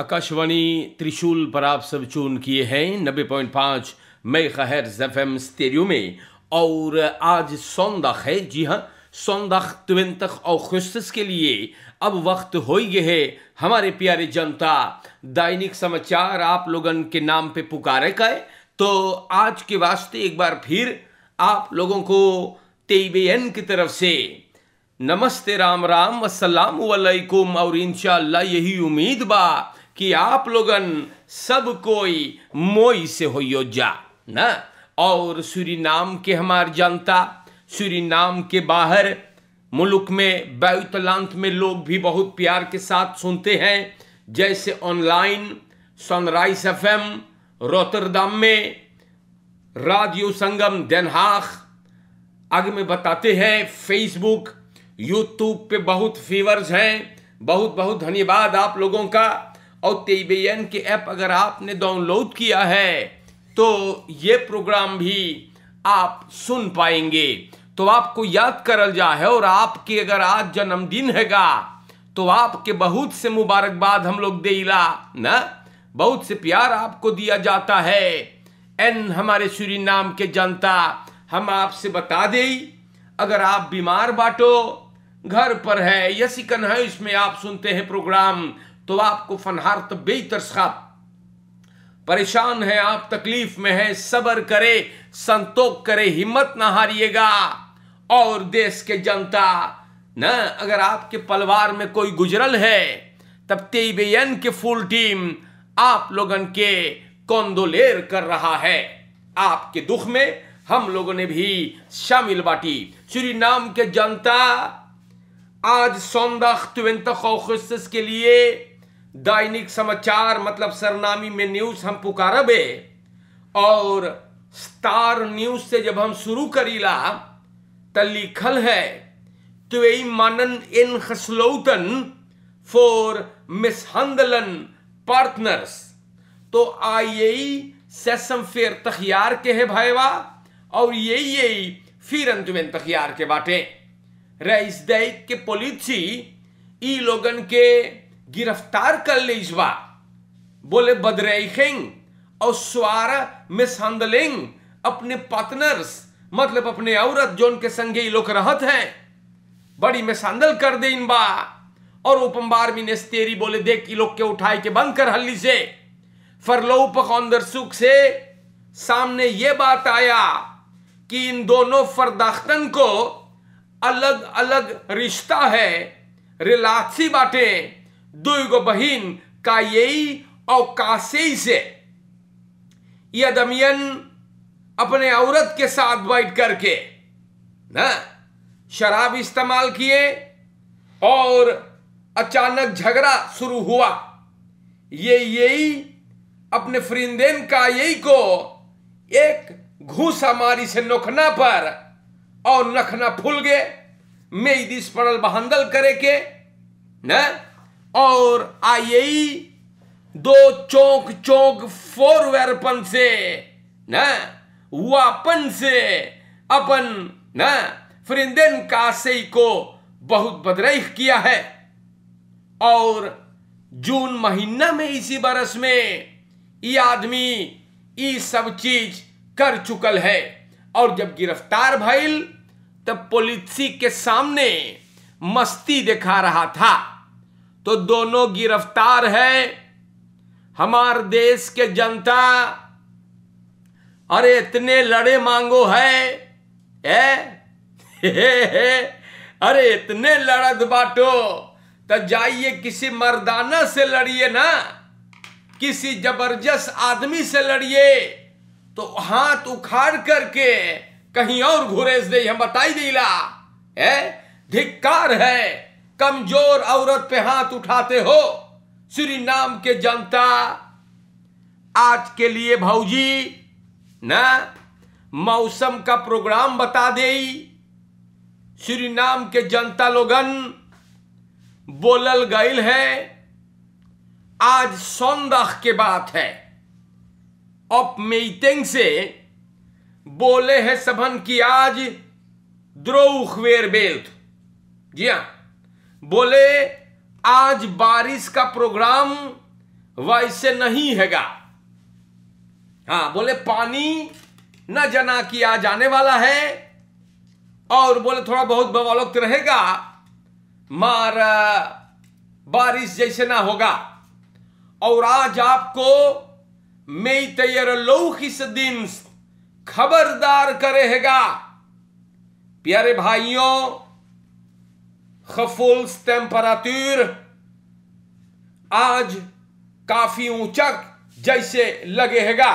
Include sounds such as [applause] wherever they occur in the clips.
आकाशवाणी त्रिशूल पर आप सब चून किए हैं नब्बे पॉइंट पाँच मई खैर एम स्टेरियो में और आज सौंदख है जी हाँ सौंदख त्वेंतख और खुस्तस के लिए अब वक्त हो ही गए है हमारे प्यारे जनता दैनिक समाचार आप लोगन के नाम पे पुकारे का है तो आज के वास्ते एक बार फिर आप लोगों को तेबेन की तरफ से नमस्ते राम राम वसलाम वालेकुम और इनशाला यही उम्मीद बा कि आप लोगन सब कोई मोई से हो जा ना और नाम के हमार जनता नाम के बाहर मुल्क में बैतलांत में लोग भी बहुत प्यार के साथ सुनते हैं जैसे online sunrise F M Rotterdam में राडियो संगम देनहाख आगे में बताते हैं फेसबुक यूट्यूब पे बहुत फीवर्स हैं बहुत बहुत धन्यवाद आप लोगों का और तेबेन के ऐप अगर आपने डाउनलोड किया है तो ये प्रोग्राम भी आप सुन पाएंगे तो आपको याद करल जा है और आपके अगर आज जन्मदिन हैगा तो आपके बहुत से मुबारकबाद हम लोग दे ना बहुत से प्यार आपको दिया जाता है एन हमारे श्री नाम के जनता हम आपसे बता दे अगर आप बीमार बाटो घर पर है या है इसमें आप सुनते हैं प्रोग्राम तो आपको फनहार बेहतर तरसखाब परेशान है आप तकलीफ में है सबर करे संतोख करे हिम्मत ना हारिएगा और देश के जनता न अगर आपके पलवार में कोई गुजरल है तब तेबेन के फुल टीम आप लोगन के कौंदोलेर कर रहा है आपके दुख में हम लोगों ने भी शामिल बाटी श्री नाम के जनता आज सौंदख के लिए दैनिक समाचार मतलब सरनामी में न्यूज़ हम पुकारबे और स्टार न्यूज़ से जब हम शुरू करीला तो लिखल है कि तो वे मानन इन खसलोतन फॉर मिसहंदलन पार्टनर्स तो आ यही सेसम फेर तखियार के है भाईवा और यही यही फिर अंत में तखियार के बाटे रईस दैक के पोलिसी ई लोगन के गिरफ्तार कर ले लीजवा बोले बदरेखिंग और मिस हंदलिंग अपने पार्टनर्स मतलब अपने औरत जो उनके संगे लोग रहत हैं बड़ी हंदल कर दे इन बा और उपम्बार भी तेरी बोले देख ये लोग के उठाई के बंद कर हल्ली से फरलो पखौंदर सुख से सामने ये बात आया कि इन दोनों फरदाख्तन को अलग अलग रिश्ता है रिलासी बाटे duygo बहिन कायेई और कासेई से यह दमियन अपने औरत के साथ बैठ करके ना शराब इस्तेमाल किए और अचानक झगड़ा शुरू हुआ ये यही अपने फ्रिंदेन का यही को एक घूसा मारी से नखना पर और नखना फूल गए मैं दिस पड़ल बहंदल करे के ना और आई दो चौक चौक फोर वेरपन से न वापन से अपन न फ्रिंदेन कासे को बहुत बदरैख किया है और जून महीना में इसी बरस में ये आदमी ये सब चीज कर चुकल है और जब गिरफ्तार भइल तब पुलिस के सामने मस्ती दिखा रहा था तो दोनों गिरफ्तार है हमारे देश के जनता अरे इतने लड़े मांगो है ए हे हे अरे इतने लड़द बाटो तो जाइए किसी मर्दाना से लड़िए ना किसी जबरदस्त आदमी से लड़िए तो हाथ उखाड़ करके कहीं और घुरेस दे हम बताई दीला है धिक्कार है कमजोर औरत पे हाथ उठाते हो श्री नाम के जनता आज के लिए भाजी ना मौसम का प्रोग्राम बता दे श्री नाम के जनता लोगन बोलल गईल है आज सौंदह के बात है अप मीटिंग से बोले हैं सभन की आज द्रोखवेर बेल्थ जी हाँ बोले आज बारिश का प्रोग्राम वैसे नहीं हैगा हाँ बोले पानी न जना किया जाने वाला है और बोले थोड़ा बहुत बवालोक्त रहेगा मार बारिश जैसे ना होगा और आज आपको मई तैयार इस दिन खबरदार करेगा प्यारे भाइयों खफुल्सटेम्परातूर आज काफी ऊंचक जैसे लगेगा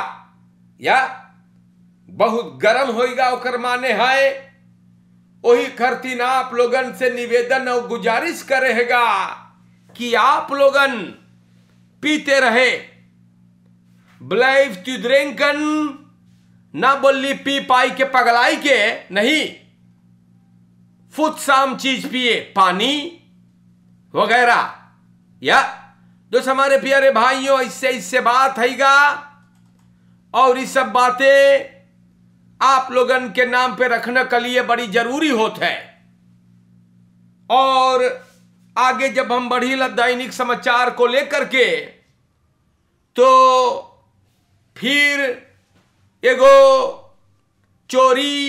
या बहुत गर्म होएगा और माने है वही ना आप लोगन से निवेदन और गुजारिश करेगा कि आप लोगन पीते रहे ब्लाइव ड्रिंकन ना बोली पी पाई के पगलाई के नहीं फुतसाम चीज पिए पानी वगैरह या दोस्त हमारे प्यारे भाइयों इससे इससे बात है और ये सब बातें आप लोगन के नाम पे रखने के लिए बड़ी जरूरी होते है और आगे जब हम बढ़ी दैनिक समाचार को लेकर के तो फिर एगो चोरी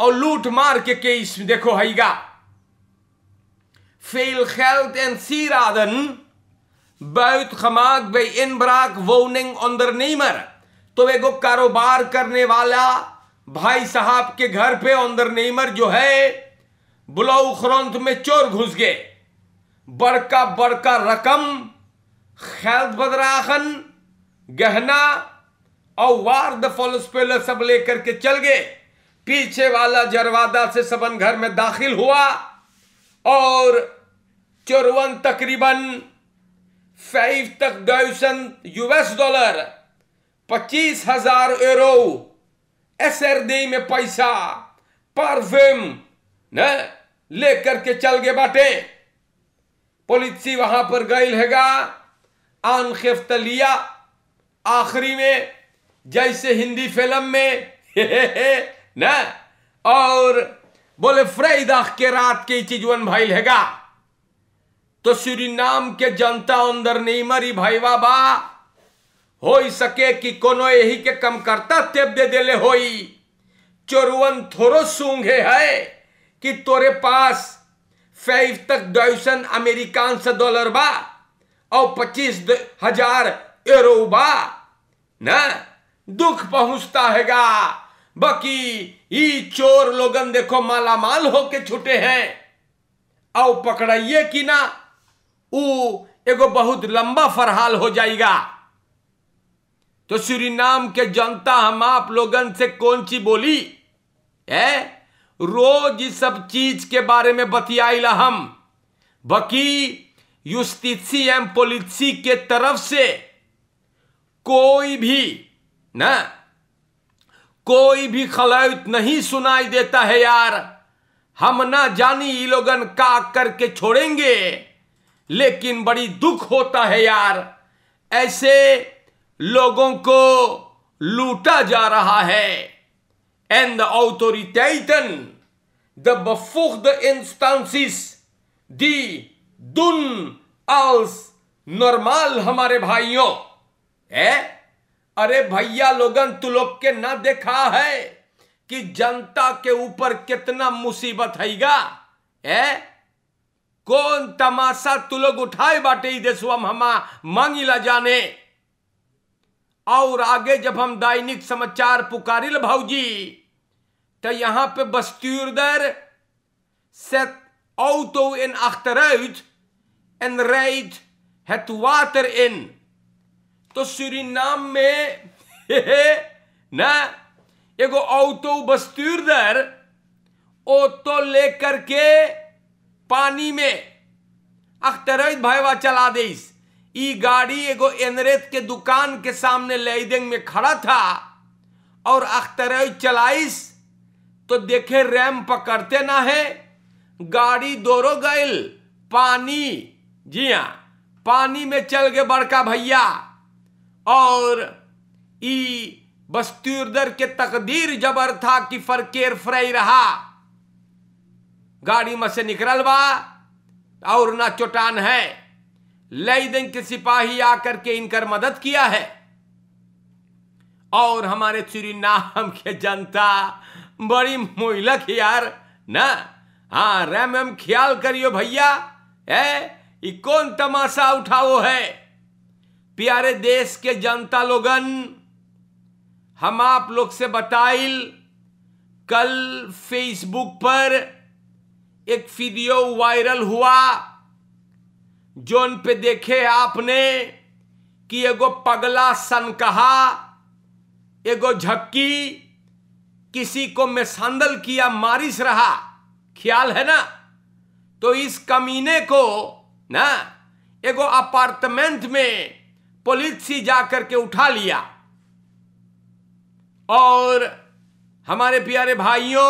और लूट मार के केस देखो हैगा Veel geld en sieraden. Buitgemaakt अंदर नहीं मर तो एगो कारोबार करने वाला भाई साहब के घर पे अंदर नहीं मर जो है बुलाऊ खरौंत में चोर घुस गए बड़का बड़का रकम खैल बदराखन गहना और वार द फॉलोस्पेलर सब लेकर के चल गए पीछे वाला जरवादा से सबन घर में दाखिल हुआ और चौरवन तकरीबन फाइव तक डाउसन यूएस डॉलर पच्चीस हजार यूरो में पैसा परफ्यूम न लेकर के चल गए बाटे पुलिसी वहां पर गई हैगा आन खेफ्त लिया आखिरी में जैसे हिंदी फिल्म में [laughs] हे हे हे ना और बोले फ्रेदाह के रात के जीवन भाई हेगा तो नाम के जनता अंदर नहीं मरी भाई बाबा हो सके कि कोनो यही के कम करता तेब्य देले होई चोरुवन थोरो सूंघे है कि तोरे पास फाइव तक डॉसन अमेरिकान से डॉलर बा और पच्चीस हजार एरो बा ना दुख पहुंचता हैगा बाकी चोर लोगन देखो मालामाल होके छुटे हैं आओ पकड़ाइए कि ना ऊ एगो बहुत लंबा फरहाल हो जाएगा तो श्री नाम के जनता हम आप लोगन से कौन सी बोली है रोज इस सब चीज के बारे में बतियाई ला हम बाकी युस्तिसी एम पोलिसी के तरफ से कोई भी ना कोई भी खलौत नहीं सुनाई देता है यार हम ना जानी ये लोगन का करके छोड़ेंगे लेकिन बड़ी दुख होता है यार ऐसे लोगों को लूटा जा रहा है एंड द ऑथोरिटेटन द बफुख द इंस्टांसिस दी दुन आल्स नॉर्मल हमारे भाइयों है अरे भैया लोगन तू लोग के ना देखा है कि जनता के ऊपर कितना मुसीबत हैगा है कौन तमाशा तू लोग उठाए बाटे हम हमा ला जाने और आगे जब हम दैनिक समाचार पुकारिल भाजी तो यहां पे से औ तो इन achteruit एन rijdt है तुआतर इन तो नाम में [laughs] ना एगो औतो बस्तूरदर ओ तो लेकर के पानी में अख्तर भाईवा चला देस ई गाड़ी एगो एनरेत के दुकान के सामने लेदेंग में खड़ा था और अख्तर चलाइस तो देखे रैम पकड़ते ना है गाड़ी दोरो गईल पानी जी हाँ पानी में चल गए बड़का भैया और ई बस्तूरदर के तकदीर जबर था कि फरकेर फ्रई रहा गाड़ी में से निकल बा और ना चोटान है लई दिन के सिपाही आकर के इनकर मदद किया है और हमारे नाम के जनता बड़ी मोहलक यार ना हाँ रैम ख्याल करियो भैया है ये कौन तमाशा उठाओ है प्यारे देश के जनता लोगन हम आप लोग से बताइल कल फेसबुक पर एक वीडियो वायरल हुआ जोन पे देखे आपने कि एगो पगला सन कहा एगो झक्की किसी को मिसांदल किया मारिस रहा ख्याल है ना तो इस कमीने को ना एगो अपार्टमेंट में पुलिस सी जा करके उठा लिया और हमारे प्यारे भाइयों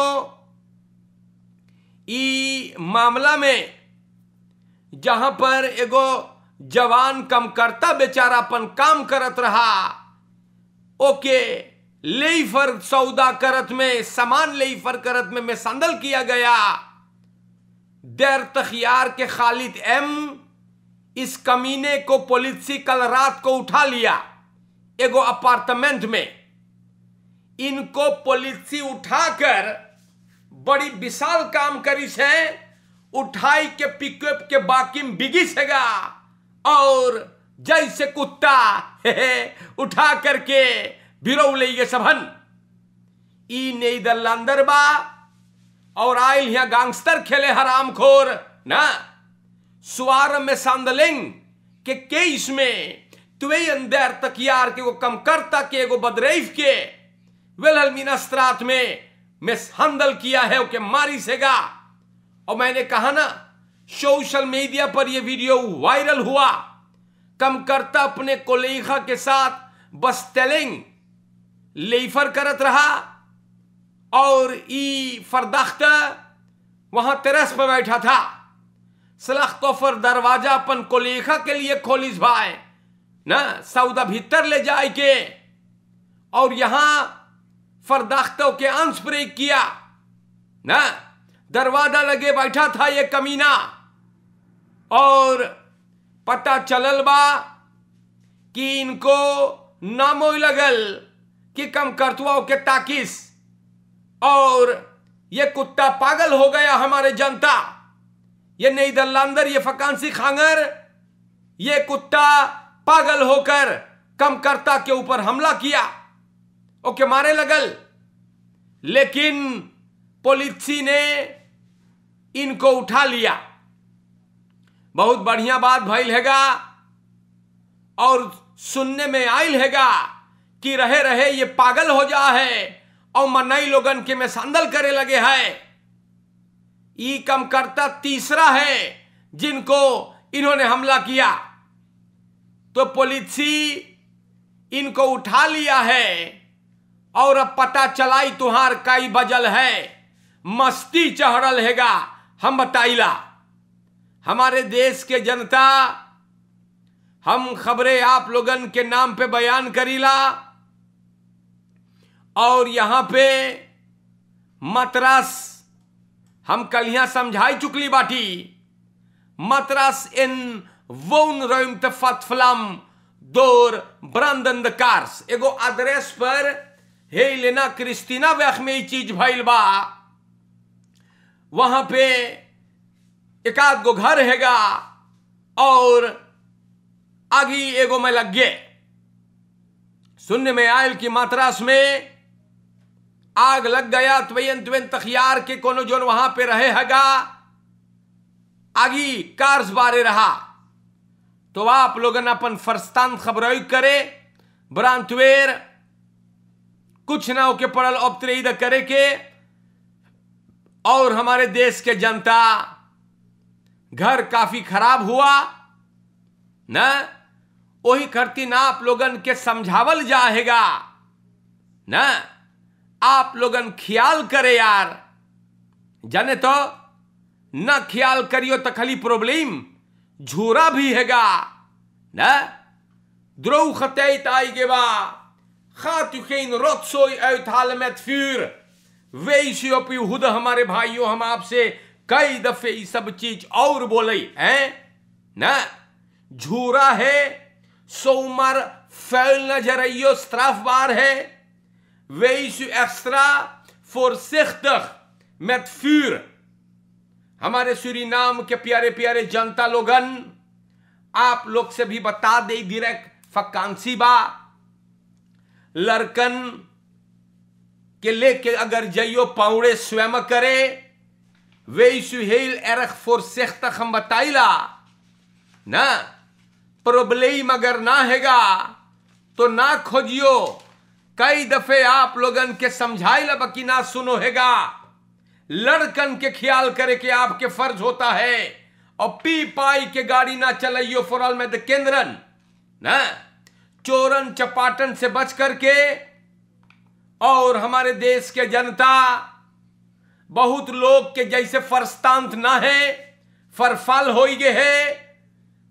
ई मामला में जहां पर एगो जवान कम करता बेचारापन काम करत रहा ओके ले फर सौदा करत में सामान फर करत में में संदल किया गया देर तखियार के खालिद एम इस कमीने को पुलिस कल रात को उठा लिया एगो अपार्टमेंट में इनको पुलिस उठाकर बड़ी विशाल काम करी से उठाई के पिकअप के बाकी में बिगी सेगा और जैसे कुत्ता [laughs] उठा करके भिरो सभन ई नहीं दल अंदर बा और आयल यहां गांगस्टर खेले हरामखोर ना suarame में ke keis me tuweyan der takyar ke go kamkarta के वो badreif के वेलहलमीना स्त्रात में मैं हंदल किया है ओके मारी सेगा और मैंने कहा ना सोशल मीडिया पर यह वीडियो वायरल हुआ कम करता अपने कोलेखा के साथ बस टेलिंग लेफर करत रहा और ई फरदाख्त वहां तेरस पर बैठा था सलाख तोफर दरवाजा अपन कोलेखा के लिए खोलिस भाई ना सऊदा भीतर ले जाए के और यहां फरदाख्तों के अंश ब्रेक किया ना दरवाजा लगे बैठा था ये कमीना और पता चलल बा कि इनको नामो लगल कि कम करतुआ के ताकिस और ये कुत्ता पागल हो गया हमारे जनता ये नई दल्लांदर ये फकानसी खांगर ये कुत्ता पागल होकर कमकर्ता के ऊपर हमला किया ओके मारे लगल लेकिन पुलिसी ने इनको उठा लिया बहुत बढ़िया बात भैल हैगा और सुनने में आयल हैगा कि रहे रहे ये पागल हो जा है और मनई लोगन के में संदल करे लगे है ई कमकर्ता तीसरा है जिनको इन्होंने हमला किया तो पुलिसी इनको उठा लिया है और अब पता चलाई तुम्हार कई बजल है मस्ती चढ़ल हैगा हम बताइला हमारे देश के जनता हम खबरें आप लोगन के नाम पे बयान करीला और यहां पे मद्रास हम कल यहां समझाई चुकली बाटी मतरस इन वोन रोम फतफलम दोर ब्रंद कार्स एगो अड्रेस पर हे लेना क्रिस्तीना वैख में चीज भैल बा वहां पे एक आध गो घर हैगा और आगे एगो में लग गए सुनने में आयल की मात्रास में आग लग गया त्वेन तो त्वेन तखियार के कोनो जोन वहां पे रहे हगा आगी कार्स बारे रहा तो आप लोग अपन फरस्तान खबर करे ब्रांतवेर कुछ ना होके पड़ल त्रेद करे के और हमारे देश के जनता घर काफी खराब हुआ ना वही करती ना आप लोगन के समझावल जाएगा ना आप लोगन ख्याल करे यार जाने तो ना ख्याल करियो तो खाली प्रॉब्लम झूरा भी हैगा न द्रोह getijд eigen Gaat u geen rotzooi uithalen met vuur. Wees u op uw hoede, हमारे भाइयों हम आपसे कई दफे ये सब चीज और बोले हैं ना झूरा है सोमर फैल स्त्राफ बार है Wees u extra voorzichtig met vuur. हमारे सुरीनाम के प्यारे प्यारे जनता लोगन आप लोग से भी बता दे डायरेक्ट फकांसी बा लड़कन के लेके अगर जइयो पाउड़े स्वयं करे वे सुहेल एरख फोरसेख तक हम बताइला ना प्रॉब्लम अगर ना हैगा तो ना खोजियो कई दफे आप लोगन के समझाई लब कि ना सुनो हैगा लड़कन के ख्याल करे के आपके फर्ज होता है और पी पाई के गाड़ी ना चलाइयो ऑल में केंद्रन ना चोरन चपाटन से बच करके और हमारे देश के जनता बहुत लोग के जैसे फरस्तांत ना है फरफाल हो गए है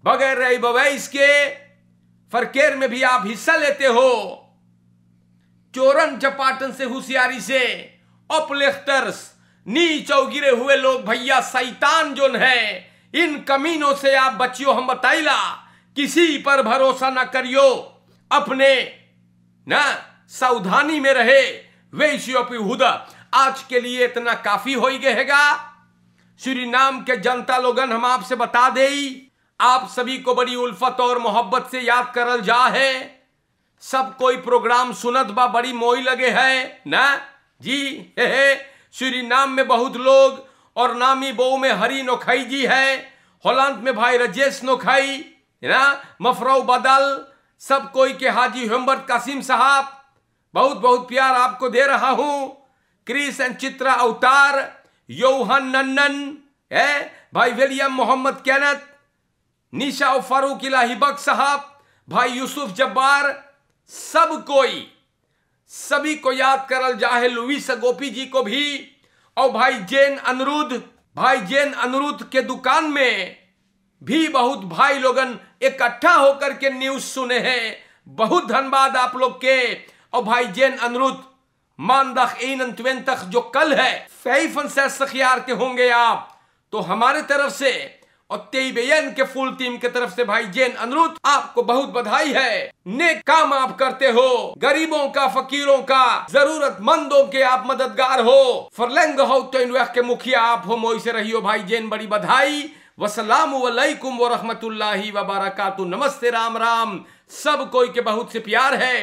बगैर रही बवैस के फरकेर में भी आप हिस्सा लेते हो चोरन चपाटन से होशियारी से अपलेक्टर्स नीच और गिरे हुए लोग भैया सैतान जोन है इन कमीनों से आप बचियो हम बताइला किसी पर भरोसा न करियो अपने ना सावधानी में रहे हुदा आज के लिए इतना काफी हो गएगा श्री नाम के जनता लोगन हम आपसे बता दे आप सभी को बड़ी उल्फत और मोहब्बत से याद करल जा है सब कोई प्रोग्राम सुनत बा बड़ी मोई लगे है ना जी हे हे श्री नाम में बहुत लोग और नामी बो में हरी नोखाई जी है होलांत में भाई रजेश नोखाई ना मफरऊ बदल सब कोई के हाजी हेम्बर्ट कासिम साहब बहुत बहुत प्यार आपको दे रहा हूँ क्रिस एंड चित्रा अवतार योहन नन्नन है भाई विलियम मोहम्मद कैनत निशा फारूक इलाहीबक साहब भाई यूसुफ जब्बार सब कोई सभी को याद करल जाहे लुइस गोपी जी को भी और भाई जैन अनुरुद्ध भाई जैन अनुरुद्ध के दुकान में भी बहुत भाई लोगन इकट्ठा होकर के न्यूज सुने हैं बहुत धन्यवाद आप लोग के और भाई जैन अनुरुद्ध मानदख इन तक जो कल है सही फन सखियार के होंगे आप तो हमारे तरफ से और तेबेयन के फुल टीम के तरफ से भाई जैन अनुरुद्ध आपको बहुत बधाई है नेक काम आप करते हो गरीबों का फकीरों का जरूरतमंदों के आप मददगार हो फरलंग हो तो के मुखिया आप हो मोई से हो भाई जैन बड़ी बधाई वसलाम वालेकुम व रहमतुल्लाहि व बरकातु नमस्ते राम राम सब कोई के बहुत से प्यार है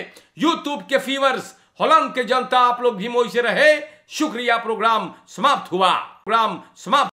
यूट्यूब के फीवर्स होलंग के जनता आप लोग भी मोई से रहे शुक्रिया प्रोग्राम समाप्त हुआ प्रोग्राम समाप्त